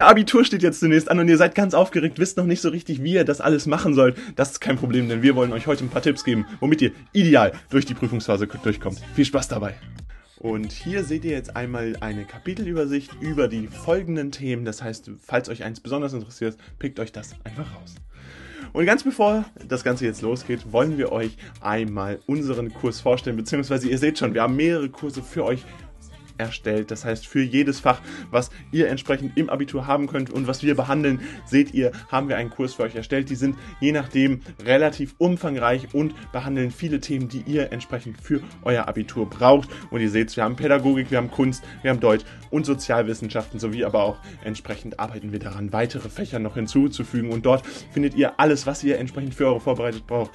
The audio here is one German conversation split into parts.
Abitur steht jetzt zunächst an und ihr seid ganz aufgeregt, wisst noch nicht so richtig, wie ihr das alles machen sollt. Das ist kein Problem, denn wir wollen euch heute ein paar Tipps geben, womit ihr ideal durch die Prüfungsphase durchkommt. Viel Spaß dabei! Und hier seht ihr jetzt einmal eine Kapitelübersicht über die folgenden Themen. Das heißt, falls euch eins besonders interessiert, pickt euch das einfach raus. Und ganz bevor das Ganze jetzt losgeht, wollen wir euch einmal unseren Kurs vorstellen, beziehungsweise ihr seht schon, wir haben mehrere Kurse für euch erstellt. Das heißt, für jedes Fach, was ihr entsprechend im Abitur haben könnt und was wir behandeln, seht ihr, haben wir einen Kurs für euch erstellt. Die sind je nachdem relativ umfangreich und behandeln viele Themen, die ihr entsprechend für euer Abitur braucht. Und ihr seht, wir haben Pädagogik, wir haben Kunst, wir haben Deutsch und Sozialwissenschaften sowie aber auch entsprechend arbeiten wir daran, weitere Fächer noch hinzuzufügen. Und dort findet ihr alles, was ihr entsprechend für eure Vorbereitung braucht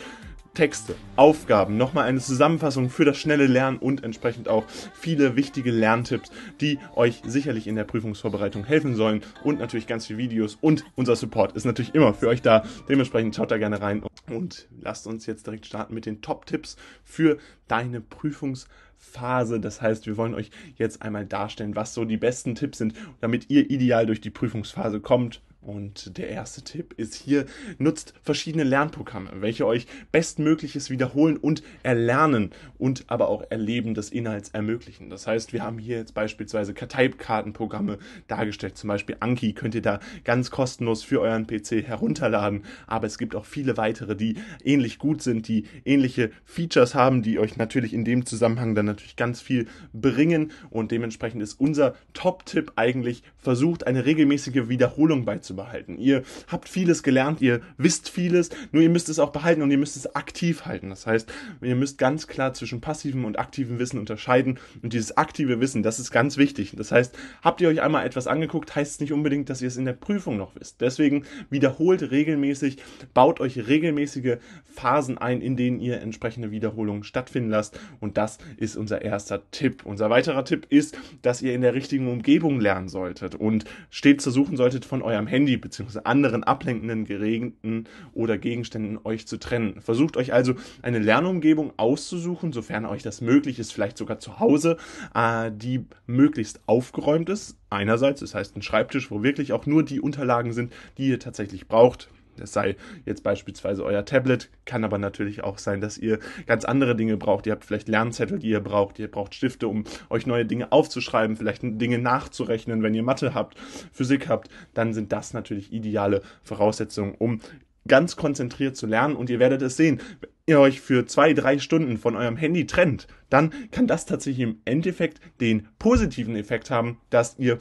Texte, Aufgaben, nochmal eine Zusammenfassung für das schnelle Lernen und entsprechend auch viele wichtige Lerntipps, die euch sicherlich in der Prüfungsvorbereitung helfen sollen und natürlich ganz viele Videos und unser Support ist natürlich immer für euch da. Dementsprechend schaut da gerne rein und lasst uns jetzt direkt starten mit den Top-Tipps für deine Prüfungsphase. Das heißt, wir wollen euch jetzt einmal darstellen, was so die besten Tipps sind, damit ihr ideal durch die Prüfungsphase kommt und der erste Tipp ist hier, nutzt verschiedene Lernprogramme, welche euch bestmögliches Wiederholen und Erlernen und aber auch Erleben des Inhalts ermöglichen. Das heißt, wir haben hier jetzt beispielsweise Karteikartenprogramme dargestellt, zum Beispiel Anki könnt ihr da ganz kostenlos für euren PC herunterladen, aber es gibt auch viele weitere, die ähnlich gut sind, die ähnliche Features haben, die euch natürlich in dem Zusammenhang dann natürlich ganz viel bringen und dementsprechend ist unser Top-Tipp eigentlich, versucht eine regelmäßige Wiederholung beizubringen behalten. Ihr habt vieles gelernt, ihr wisst vieles, nur ihr müsst es auch behalten und ihr müsst es aktiv halten. Das heißt, ihr müsst ganz klar zwischen passivem und aktivem Wissen unterscheiden und dieses aktive Wissen, das ist ganz wichtig. Das heißt, habt ihr euch einmal etwas angeguckt, heißt es nicht unbedingt, dass ihr es in der Prüfung noch wisst. Deswegen wiederholt regelmäßig, baut euch regelmäßige Phasen ein, in denen ihr entsprechende Wiederholungen stattfinden lasst und das ist unser erster Tipp. Unser weiterer Tipp ist, dass ihr in der richtigen Umgebung lernen solltet und stets versuchen solltet, von eurem Handy Handy bzw. anderen ablenkenden Geräten oder Gegenständen euch zu trennen. Versucht euch also eine Lernumgebung auszusuchen, sofern euch das möglich ist, vielleicht sogar zu Hause, äh, die möglichst aufgeräumt ist. Einerseits, das heißt ein Schreibtisch, wo wirklich auch nur die Unterlagen sind, die ihr tatsächlich braucht das sei jetzt beispielsweise euer Tablet, kann aber natürlich auch sein, dass ihr ganz andere Dinge braucht. Ihr habt vielleicht Lernzettel, die ihr braucht. Ihr braucht Stifte, um euch neue Dinge aufzuschreiben, vielleicht Dinge nachzurechnen, wenn ihr Mathe habt, Physik habt. Dann sind das natürlich ideale Voraussetzungen, um ganz konzentriert zu lernen. Und ihr werdet es sehen, wenn ihr euch für zwei, drei Stunden von eurem Handy trennt, dann kann das tatsächlich im Endeffekt den positiven Effekt haben, dass ihr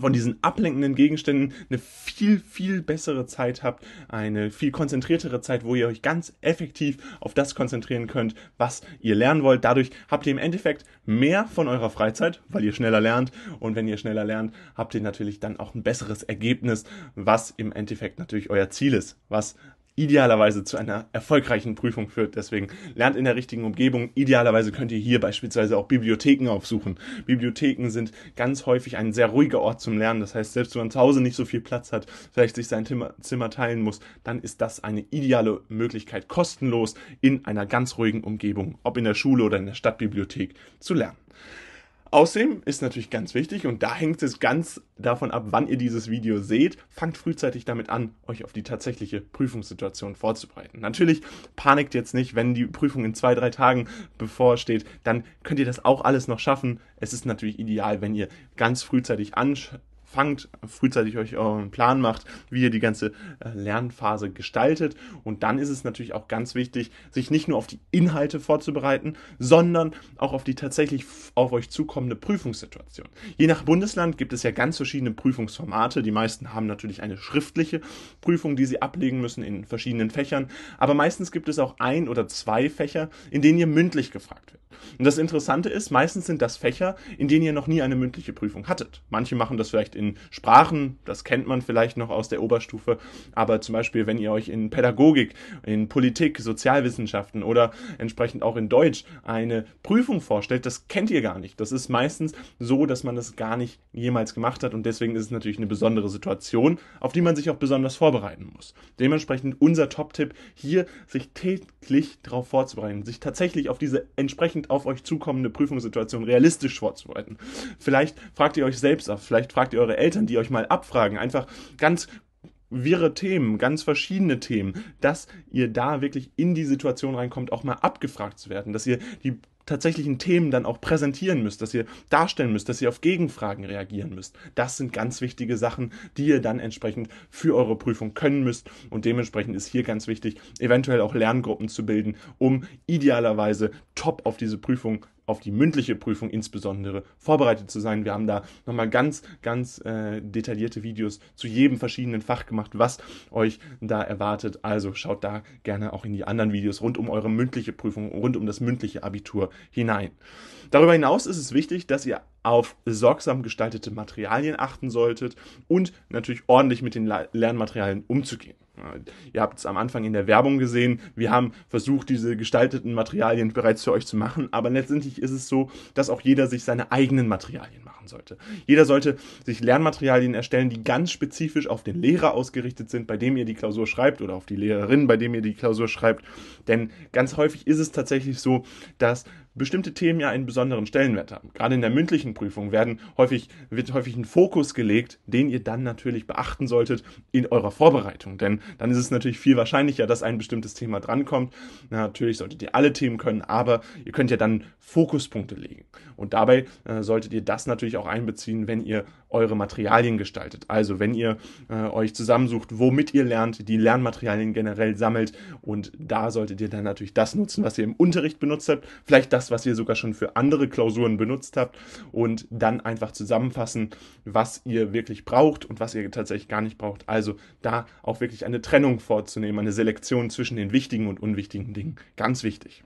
von diesen ablenkenden Gegenständen eine viel, viel bessere Zeit habt, eine viel konzentriertere Zeit, wo ihr euch ganz effektiv auf das konzentrieren könnt, was ihr lernen wollt. Dadurch habt ihr im Endeffekt mehr von eurer Freizeit, weil ihr schneller lernt. Und wenn ihr schneller lernt, habt ihr natürlich dann auch ein besseres Ergebnis, was im Endeffekt natürlich euer Ziel ist, was idealerweise zu einer erfolgreichen Prüfung führt. Deswegen lernt in der richtigen Umgebung. Idealerweise könnt ihr hier beispielsweise auch Bibliotheken aufsuchen. Bibliotheken sind ganz häufig ein sehr ruhiger Ort zum Lernen. Das heißt, selbst wenn man zu Hause nicht so viel Platz hat, vielleicht sich sein Zimmer teilen muss, dann ist das eine ideale Möglichkeit, kostenlos in einer ganz ruhigen Umgebung, ob in der Schule oder in der Stadtbibliothek, zu lernen. Außerdem ist natürlich ganz wichtig und da hängt es ganz davon ab, wann ihr dieses Video seht. Fangt frühzeitig damit an, euch auf die tatsächliche Prüfungssituation vorzubereiten. Natürlich panikt jetzt nicht, wenn die Prüfung in zwei, drei Tagen bevorsteht, dann könnt ihr das auch alles noch schaffen. Es ist natürlich ideal, wenn ihr ganz frühzeitig anschaut fangt, frühzeitig euch euren Plan macht, wie ihr die ganze äh, Lernphase gestaltet. Und dann ist es natürlich auch ganz wichtig, sich nicht nur auf die Inhalte vorzubereiten, sondern auch auf die tatsächlich auf euch zukommende Prüfungssituation. Je nach Bundesland gibt es ja ganz verschiedene Prüfungsformate. Die meisten haben natürlich eine schriftliche Prüfung, die sie ablegen müssen in verschiedenen Fächern. Aber meistens gibt es auch ein oder zwei Fächer, in denen ihr mündlich gefragt werdet. Und das Interessante ist, meistens sind das Fächer, in denen ihr noch nie eine mündliche Prüfung hattet. Manche machen das vielleicht in Sprachen, das kennt man vielleicht noch aus der Oberstufe, aber zum Beispiel, wenn ihr euch in Pädagogik, in Politik, Sozialwissenschaften oder entsprechend auch in Deutsch eine Prüfung vorstellt, das kennt ihr gar nicht. Das ist meistens so, dass man das gar nicht jemals gemacht hat und deswegen ist es natürlich eine besondere Situation, auf die man sich auch besonders vorbereiten muss. Dementsprechend unser Top-Tipp hier, sich täglich darauf vorzubereiten, sich tatsächlich auf diese entsprechend auf euch zukommende Prüfungssituation realistisch vorzubereiten. Vielleicht fragt ihr euch selbst ab, vielleicht fragt ihr eure eure Eltern, die euch mal abfragen, einfach ganz wirre Themen, ganz verschiedene Themen, dass ihr da wirklich in die Situation reinkommt, auch mal abgefragt zu werden, dass ihr die tatsächlichen Themen dann auch präsentieren müsst, dass ihr darstellen müsst, dass ihr auf Gegenfragen reagieren müsst. Das sind ganz wichtige Sachen, die ihr dann entsprechend für eure Prüfung können müsst. Und dementsprechend ist hier ganz wichtig, eventuell auch Lerngruppen zu bilden, um idealerweise top auf diese Prüfung auf die mündliche Prüfung insbesondere vorbereitet zu sein. Wir haben da nochmal ganz, ganz äh, detaillierte Videos zu jedem verschiedenen Fach gemacht, was euch da erwartet. Also schaut da gerne auch in die anderen Videos rund um eure mündliche Prüfung, rund um das mündliche Abitur hinein. Darüber hinaus ist es wichtig, dass ihr auf sorgsam gestaltete Materialien achten solltet und natürlich ordentlich mit den Lernmaterialien umzugehen. Ihr habt es am Anfang in der Werbung gesehen. Wir haben versucht, diese gestalteten Materialien bereits für euch zu machen. Aber letztendlich ist es so, dass auch jeder sich seine eigenen Materialien machen sollte. Jeder sollte sich Lernmaterialien erstellen, die ganz spezifisch auf den Lehrer ausgerichtet sind, bei dem ihr die Klausur schreibt oder auf die Lehrerin, bei dem ihr die Klausur schreibt. Denn ganz häufig ist es tatsächlich so, dass bestimmte Themen ja einen besonderen Stellenwert haben. Gerade in der mündlichen Prüfung werden häufig, wird häufig ein Fokus gelegt, den ihr dann natürlich beachten solltet in eurer Vorbereitung. Denn dann ist es natürlich viel wahrscheinlicher, dass ein bestimmtes Thema drankommt. Natürlich solltet ihr alle Themen können, aber ihr könnt ja dann Fokuspunkte legen. Und dabei äh, solltet ihr das natürlich auch einbeziehen, wenn ihr eure Materialien gestaltet. Also wenn ihr äh, euch zusammensucht, womit ihr lernt, die Lernmaterialien generell sammelt und da solltet ihr dann natürlich das nutzen, was ihr im Unterricht benutzt habt, vielleicht das, was ihr sogar schon für andere Klausuren benutzt habt und dann einfach zusammenfassen, was ihr wirklich braucht und was ihr tatsächlich gar nicht braucht. Also da auch wirklich eine Trennung vorzunehmen, eine Selektion zwischen den wichtigen und unwichtigen Dingen. Ganz wichtig.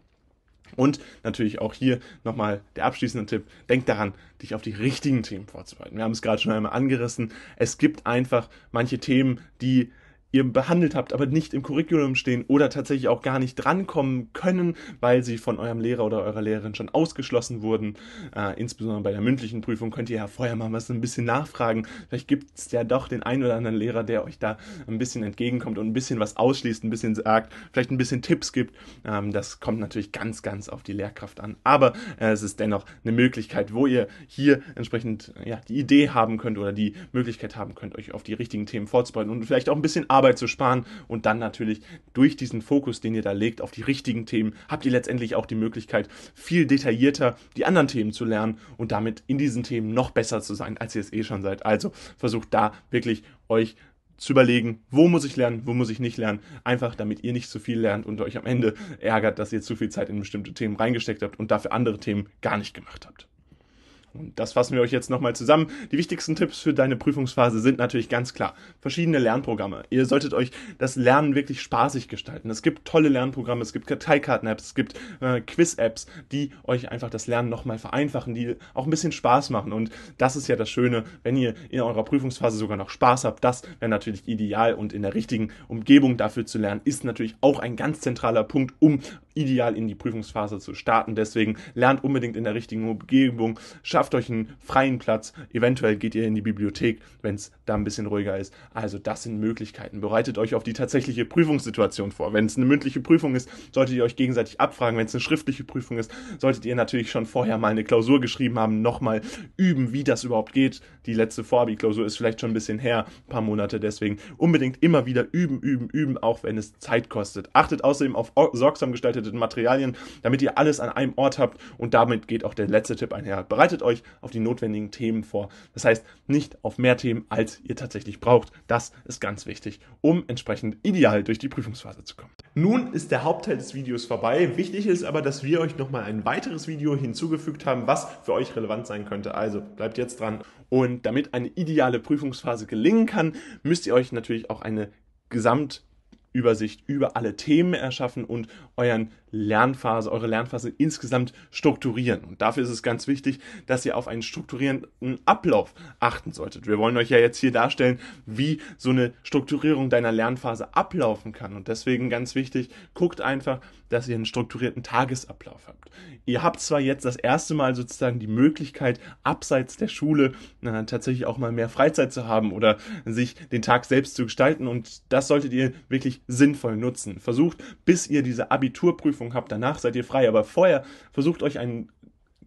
Und natürlich auch hier nochmal der abschließende Tipp. Denk daran, dich auf die richtigen Themen vorzubereiten. Wir haben es gerade schon einmal angerissen. Es gibt einfach manche Themen, die ihr behandelt habt, aber nicht im Curriculum stehen oder tatsächlich auch gar nicht drankommen können, weil sie von eurem Lehrer oder eurer Lehrerin schon ausgeschlossen wurden. Äh, insbesondere bei der mündlichen Prüfung könnt ihr ja vorher mal was ein bisschen nachfragen. Vielleicht gibt es ja doch den einen oder anderen Lehrer, der euch da ein bisschen entgegenkommt und ein bisschen was ausschließt, ein bisschen sagt, vielleicht ein bisschen Tipps gibt. Ähm, das kommt natürlich ganz, ganz auf die Lehrkraft an. Aber äh, es ist dennoch eine Möglichkeit, wo ihr hier entsprechend ja, die Idee haben könnt oder die Möglichkeit haben könnt, euch auf die richtigen Themen vorzubereiten und vielleicht auch ein bisschen arbeiten Arbeit zu sparen und dann natürlich durch diesen Fokus, den ihr da legt auf die richtigen Themen, habt ihr letztendlich auch die Möglichkeit, viel detaillierter die anderen Themen zu lernen und damit in diesen Themen noch besser zu sein, als ihr es eh schon seid. Also versucht da wirklich euch zu überlegen, wo muss ich lernen, wo muss ich nicht lernen, einfach damit ihr nicht zu viel lernt und euch am Ende ärgert, dass ihr zu viel Zeit in bestimmte Themen reingesteckt habt und dafür andere Themen gar nicht gemacht habt. Und das fassen wir euch jetzt nochmal zusammen. Die wichtigsten Tipps für deine Prüfungsphase sind natürlich ganz klar. Verschiedene Lernprogramme. Ihr solltet euch das Lernen wirklich spaßig gestalten. Es gibt tolle Lernprogramme, es gibt Karteikarten-Apps, es gibt äh, Quiz-Apps, die euch einfach das Lernen nochmal vereinfachen, die auch ein bisschen Spaß machen. Und das ist ja das Schöne, wenn ihr in eurer Prüfungsphase sogar noch Spaß habt. Das wäre natürlich ideal und in der richtigen Umgebung dafür zu lernen, ist natürlich auch ein ganz zentraler Punkt, um ideal in die Prüfungsphase zu starten. Deswegen lernt unbedingt in der richtigen Umgebung, schafft euch einen freien Platz, eventuell geht ihr in die Bibliothek, wenn es da ein bisschen ruhiger ist. Also das sind Möglichkeiten. Bereitet euch auf die tatsächliche Prüfungssituation vor. Wenn es eine mündliche Prüfung ist, solltet ihr euch gegenseitig abfragen. Wenn es eine schriftliche Prüfung ist, solltet ihr natürlich schon vorher mal eine Klausur geschrieben haben, nochmal üben, wie das überhaupt geht. Die letzte Vorabi-Klausur ist vielleicht schon ein bisschen her, ein paar Monate. Deswegen unbedingt immer wieder üben, üben, üben, auch wenn es Zeit kostet. Achtet außerdem auf sorgsam gestaltete verarbeiteten Materialien, damit ihr alles an einem Ort habt. Und damit geht auch der letzte Tipp einher. Bereitet euch auf die notwendigen Themen vor. Das heißt, nicht auf mehr Themen, als ihr tatsächlich braucht. Das ist ganz wichtig, um entsprechend ideal durch die Prüfungsphase zu kommen. Nun ist der Hauptteil des Videos vorbei. Wichtig ist aber, dass wir euch nochmal ein weiteres Video hinzugefügt haben, was für euch relevant sein könnte. Also bleibt jetzt dran. Und damit eine ideale Prüfungsphase gelingen kann, müsst ihr euch natürlich auch eine Gesamt Übersicht über alle Themen erschaffen und euren Lernphase, eure Lernphase insgesamt strukturieren. Und dafür ist es ganz wichtig, dass ihr auf einen strukturierenden Ablauf achten solltet. Wir wollen euch ja jetzt hier darstellen, wie so eine Strukturierung deiner Lernphase ablaufen kann. Und deswegen ganz wichtig, guckt einfach, dass ihr einen strukturierten Tagesablauf habt. Ihr habt zwar jetzt das erste Mal sozusagen die Möglichkeit, abseits der Schule na, äh, tatsächlich auch mal mehr Freizeit zu haben oder sich den Tag selbst zu gestalten. Und das solltet ihr wirklich sinnvoll nutzen. Versucht, bis ihr diese Abiturprüfung Prüfung habt. Danach seid ihr frei, aber vorher versucht euch einen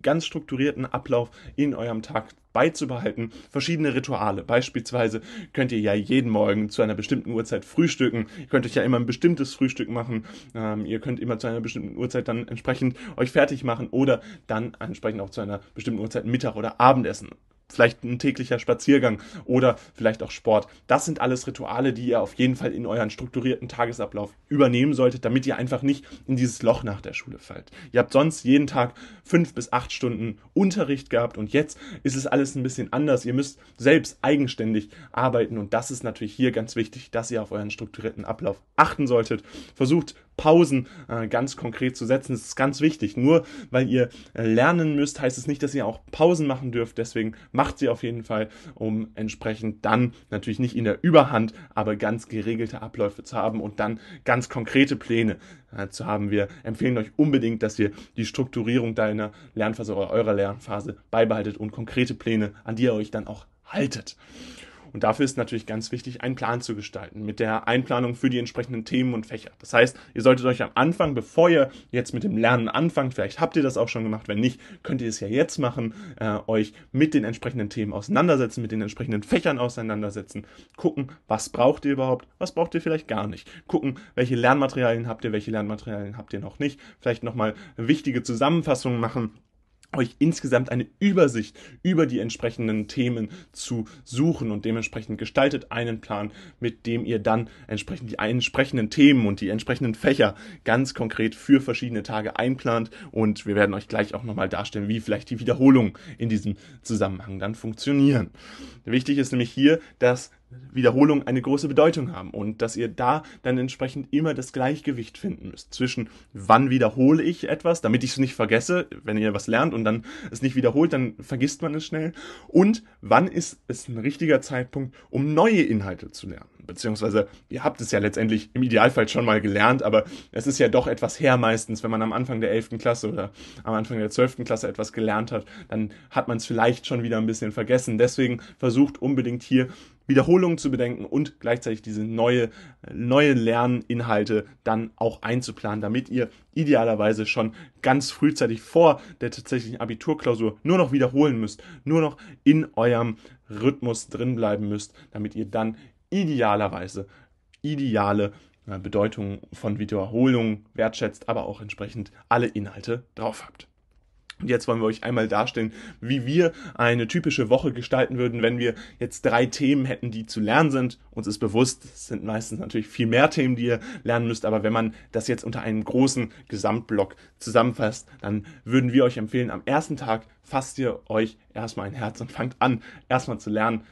ganz strukturierten Ablauf in eurem Tag beizubehalten. Verschiedene Rituale. Beispielsweise könnt ihr ja jeden Morgen zu einer bestimmten Uhrzeit frühstücken. Ihr könnt euch ja immer ein bestimmtes Frühstück machen. Ähm, ihr könnt immer zu einer bestimmten Uhrzeit dann entsprechend euch fertig machen oder dann entsprechend auch zu einer bestimmten Uhrzeit Mittag oder Abendessen vielleicht ein täglicher Spaziergang oder vielleicht auch Sport. Das sind alles Rituale, die ihr auf jeden Fall in euren strukturierten Tagesablauf übernehmen solltet, damit ihr einfach nicht in dieses Loch nach der Schule fallt. Ihr habt sonst jeden Tag fünf bis acht Stunden Unterricht gehabt und jetzt ist es alles ein bisschen anders. Ihr müsst selbst eigenständig arbeiten und das ist natürlich hier ganz wichtig, dass ihr auf euren strukturierten Ablauf achten solltet. Versucht Pausen äh, ganz konkret zu setzen. Das ist ganz wichtig. Nur weil ihr äh, lernen müsst, heißt es nicht, dass ihr auch Pausen machen dürft. Deswegen macht sie auf jeden Fall, um entsprechend dann natürlich nicht in der Überhand, aber ganz geregelte Abläufe zu haben und dann ganz konkrete Pläne äh, zu haben. Wir empfehlen euch unbedingt, dass ihr die Strukturierung deiner Lernphase oder eurer Lernphase beibehaltet und konkrete Pläne, an die ihr euch dann auch haltet. Und dafür ist natürlich ganz wichtig, einen Plan zu gestalten mit der Einplanung für die entsprechenden Themen und Fächer. Das heißt, ihr solltet euch am Anfang, bevor ihr jetzt mit dem Lernen anfangt, vielleicht habt ihr das auch schon gemacht, wenn nicht, könnt ihr es ja jetzt machen, äh, euch mit den entsprechenden Themen auseinandersetzen, mit den entsprechenden Fächern auseinandersetzen, gucken, was braucht ihr überhaupt, was braucht ihr vielleicht gar nicht, gucken, welche Lernmaterialien habt ihr, welche Lernmaterialien habt ihr noch nicht, vielleicht nochmal wichtige Zusammenfassungen machen euch insgesamt eine Übersicht über die entsprechenden Themen zu suchen und dementsprechend gestaltet einen Plan, mit dem ihr dann entsprechend die entsprechenden Themen und die entsprechenden Fächer ganz konkret für verschiedene Tage einplant und wir werden euch gleich auch nochmal darstellen, wie vielleicht die Wiederholungen in diesem Zusammenhang dann funktionieren. Wichtig ist nämlich hier, dass Wiederholung eine große Bedeutung haben und dass ihr da dann entsprechend immer das Gleichgewicht finden müsst zwischen wann wiederhole ich etwas, damit ich es nicht vergesse, wenn ihr was lernt und dann es nicht wiederholt, dann vergisst man es schnell und wann ist es ein richtiger Zeitpunkt, um neue Inhalte zu lernen beziehungsweise ihr habt es ja letztendlich im Idealfall schon mal gelernt, aber es ist ja doch etwas her meistens, wenn man am Anfang der 11. Klasse oder am Anfang der 12. Klasse etwas gelernt hat, dann hat man es vielleicht schon wieder ein bisschen vergessen. Deswegen versucht unbedingt hier Wiederholungen zu bedenken und gleichzeitig diese neue, neue Lerninhalte dann auch einzuplanen, damit ihr idealerweise schon ganz frühzeitig vor der tatsächlichen Abiturklausur nur noch wiederholen müsst, nur noch in eurem Rhythmus drin bleiben müsst, damit ihr dann idealerweise ideale äh, Bedeutung von Wiederholung wertschätzt, aber auch entsprechend alle Inhalte drauf habt. Und jetzt wollen wir euch einmal darstellen, wie wir eine typische Woche gestalten würden, wenn wir jetzt drei Themen hätten, die zu lernen sind. Uns ist bewusst, es sind meistens natürlich viel mehr Themen, die ihr lernen müsst, aber wenn man das jetzt unter einem großen Gesamtblock zusammenfasst, dann würden wir euch empfehlen, am ersten Tag fasst ihr euch erstmal ein Herz und fangt an, erstmal zu lernen,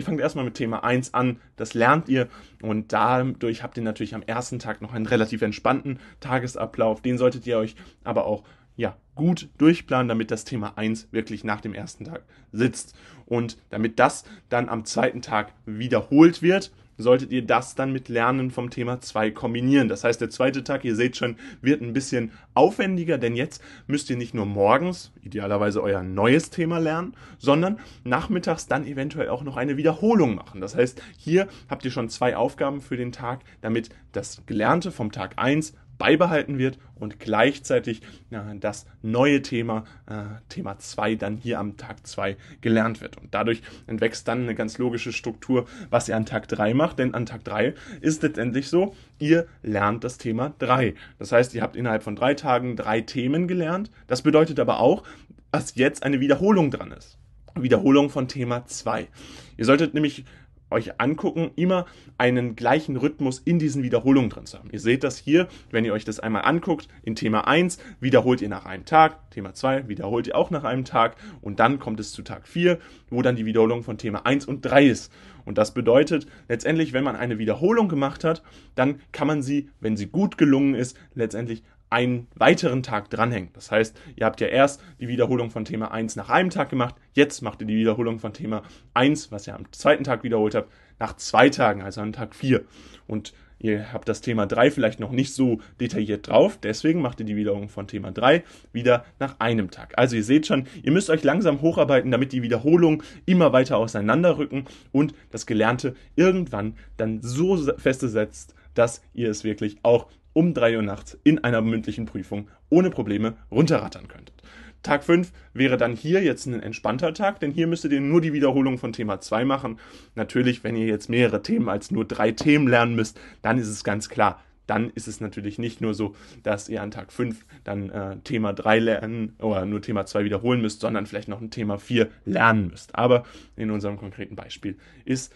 Ihr fangt erstmal mit Thema 1 an, das lernt ihr und dadurch habt ihr natürlich am ersten Tag noch einen relativ entspannten Tagesablauf. Den solltet ihr euch aber auch ja, gut durchplanen, damit das Thema 1 wirklich nach dem ersten Tag sitzt. Und damit das dann am zweiten Tag wiederholt wird, solltet ihr das dann mit Lernen vom Thema 2 kombinieren. Das heißt, der zweite Tag, ihr seht schon, wird ein bisschen aufwendiger, denn jetzt müsst ihr nicht nur morgens idealerweise euer neues Thema lernen, sondern nachmittags dann eventuell auch noch eine Wiederholung machen. Das heißt, hier habt ihr schon zwei Aufgaben für den Tag, damit das Gelernte vom Tag 1 beibehalten wird und gleichzeitig ja, äh, das neue Thema, äh, Thema 2, dann hier am Tag 2 gelernt wird. Und dadurch entwächst dann eine ganz logische Struktur, was ihr an Tag 3 macht, denn an Tag 3 ist letztendlich so, ihr lernt das Thema 3. Das heißt, ihr habt innerhalb von drei Tagen drei Themen gelernt. Das bedeutet aber auch, dass jetzt eine Wiederholung dran ist. Wiederholung von Thema 2. Ihr solltet nämlich euch angucken, immer einen gleichen Rhythmus in diesen Wiederholungen drin zu haben. Ihr seht das hier, wenn ihr euch das einmal anguckt, in Thema 1 wiederholt ihr nach einem Tag, Thema 2 wiederholt ihr auch nach einem Tag und dann kommt es zu Tag 4, wo dann die Wiederholung von Thema 1 und 3 ist. Und das bedeutet letztendlich, wenn man eine Wiederholung gemacht hat, dann kann man sie, wenn sie gut gelungen ist, letztendlich einen weiteren Tag dranhängen. Das heißt, ihr habt ja erst die Wiederholung von Thema 1 nach einem Tag gemacht, jetzt macht ihr die Wiederholung von Thema 1, was ihr am zweiten Tag wiederholt habt, nach zwei Tagen, also an Tag 4. Und ihr habt das Thema 3 vielleicht noch nicht so detailliert drauf, deswegen macht ihr die Wiederholung von Thema 3 wieder nach einem Tag. Also ihr seht schon, ihr müsst euch langsam hocharbeiten, damit die Wiederholungen immer weiter auseinanderrücken und das Gelernte irgendwann dann so feste setzt, dass ihr es wirklich auch um 3 Uhr nachts in einer mündlichen Prüfung ohne Probleme runterrattern könntet. Tag 5 wäre dann hier jetzt ein entspannter Tag, denn hier müsstet ihr nur die Wiederholung von Thema 2 machen. Natürlich, wenn ihr jetzt mehrere Themen als nur drei Themen lernen müsst, dann ist es ganz klar, dann ist es natürlich nicht nur so, dass ihr an Tag 5 dann äh, Thema 3 lernen oder nur Thema 2 wiederholen müsst, sondern vielleicht noch ein Thema 4 lernen müsst. Aber in unserem konkreten Beispiel ist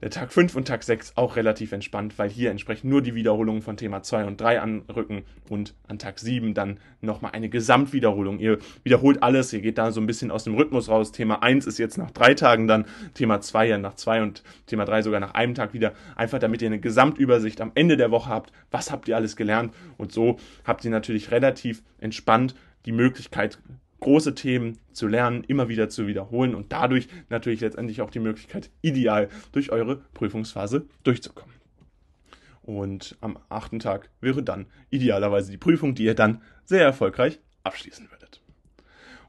der äh, Tag 5 und Tag 6 auch relativ entspannt, weil hier entsprechend nur die Wiederholungen von Thema 2 und 3 anrücken und an Tag 7 dann nochmal eine Gesamtwiederholung. Ihr wiederholt alles, ihr geht da so ein bisschen aus dem Rhythmus raus. Thema 1 ist jetzt nach drei Tagen dann, Thema 2 ja nach zwei und Thema 3 sogar nach einem Tag wieder. Einfach damit ihr eine Gesamtübersicht am Ende der Woche habt, was habt ihr alles gelernt und so habt ihr natürlich relativ entspannt die Möglichkeit große Themen zu lernen, immer wieder zu wiederholen und dadurch natürlich letztendlich auch die Möglichkeit, ideal durch eure Prüfungsphase durchzukommen. Und am achten Tag wäre dann idealerweise die Prüfung, die ihr dann sehr erfolgreich abschließen würdet.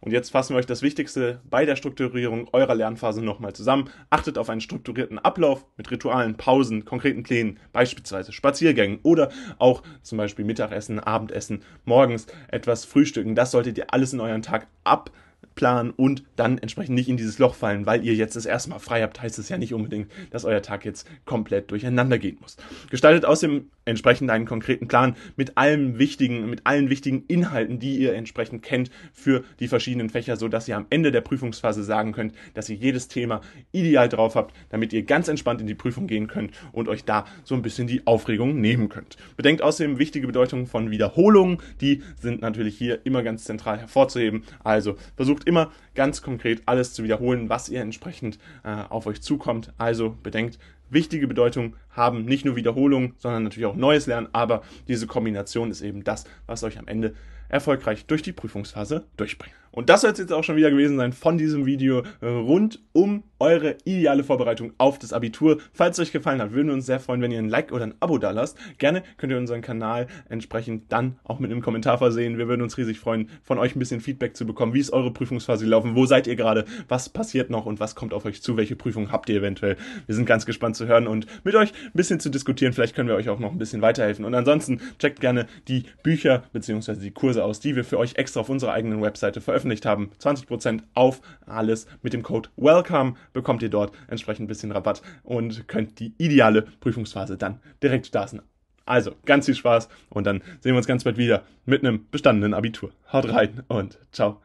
Und jetzt fassen wir euch das Wichtigste bei der Strukturierung eurer Lernphase nochmal zusammen. Achtet auf einen strukturierten Ablauf mit Ritualen, Pausen, konkreten Plänen, beispielsweise Spaziergängen oder auch zum Beispiel Mittagessen, Abendessen, morgens etwas frühstücken. Das solltet ihr alles in euren Tag ab planen und dann entsprechend nicht in dieses Loch fallen, weil ihr jetzt das erste Mal frei habt, heißt es ja nicht unbedingt, dass euer Tag jetzt komplett durcheinander gehen muss. Gestaltet außerdem entsprechend einen konkreten Plan mit allem wichtigen, mit allen wichtigen Inhalten, die ihr entsprechend kennt für die verschiedenen Fächer, so dass ihr am Ende der Prüfungsphase sagen könnt, dass ihr jedes Thema ideal drauf habt, damit ihr ganz entspannt in die Prüfung gehen könnt und euch da so ein bisschen die Aufregung nehmen könnt. Bedenkt außerdem wichtige Bedeutungen von Wiederholungen, die sind natürlich hier immer ganz zentral hervorzuheben. Also versucht immer ganz konkret alles zu wiederholen, was ihr entsprechend äh, auf euch zukommt. Also bedenkt, wichtige Bedeutung haben. Nicht nur Wiederholung, sondern natürlich auch neues Lernen. Aber diese Kombination ist eben das, was euch am Ende erfolgreich durch die Prüfungsphase durchbringen. Und das soll es jetzt auch schon wieder gewesen sein von diesem Video äh, rund um eure ideale Vorbereitung auf das Abitur. Falls es euch gefallen hat, würden wir uns sehr freuen, wenn ihr ein Like oder ein Abo da lasst. Gerne könnt ihr unseren Kanal entsprechend dann auch mit einem Kommentar versehen. Wir würden uns riesig freuen, von euch ein bisschen Feedback zu bekommen. Wie ist eure Prüfungsphase gelaufen? Wo seid ihr gerade? Was passiert noch und was kommt auf euch zu? Welche Prüfungen habt ihr eventuell? Wir sind ganz gespannt zu hören und mit euch ein bisschen zu diskutieren. Vielleicht können wir euch auch noch ein bisschen weiterhelfen. Und ansonsten checkt gerne die Bücher bzw. die Kurse Kurse aus, die wir für euch extra auf unserer eigenen Webseite veröffentlicht haben. 20% auf alles mit dem Code WELCOME bekommt ihr dort entsprechend ein bisschen Rabatt und könnt die ideale Prüfungsphase dann direkt starten. Also, ganz viel Spaß und dann sehen wir uns ganz bald wieder mit einem bestandenen Abitur. Haut rein und ciao.